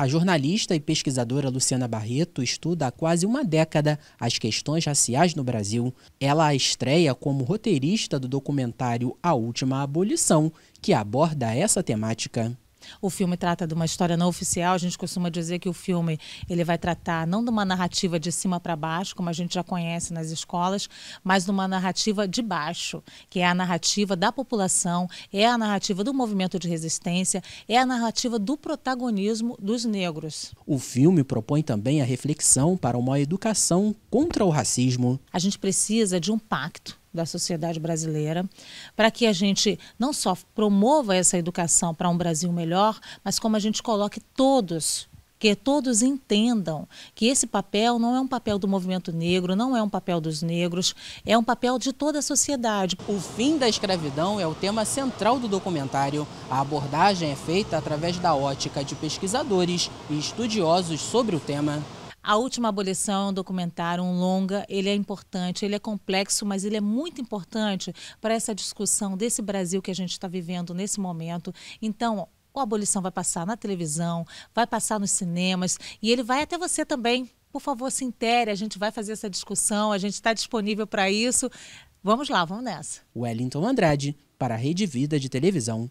A jornalista e pesquisadora Luciana Barreto estuda há quase uma década as questões raciais no Brasil. Ela estreia como roteirista do documentário A Última Abolição, que aborda essa temática. O filme trata de uma história não oficial. A gente costuma dizer que o filme ele vai tratar não de uma narrativa de cima para baixo, como a gente já conhece nas escolas, mas de uma narrativa de baixo, que é a narrativa da população, é a narrativa do movimento de resistência, é a narrativa do protagonismo dos negros. O filme propõe também a reflexão para uma educação contra o racismo. A gente precisa de um pacto da sociedade brasileira, para que a gente não só promova essa educação para um Brasil melhor, mas como a gente coloque todos que todos entendam que esse papel não é um papel do movimento negro, não é um papel dos negros, é um papel de toda a sociedade. O fim da escravidão é o tema central do documentário. A abordagem é feita através da ótica de pesquisadores e estudiosos sobre o tema. A Última Abolição é um documentário, um longa, ele é importante, ele é complexo, mas ele é muito importante para essa discussão desse Brasil que a gente está vivendo nesse momento. Então, a abolição vai passar na televisão, vai passar nos cinemas e ele vai até você também. Por favor, se intere, a gente vai fazer essa discussão, a gente está disponível para isso. Vamos lá, vamos nessa. Wellington Andrade, para a Rede Vida de Televisão.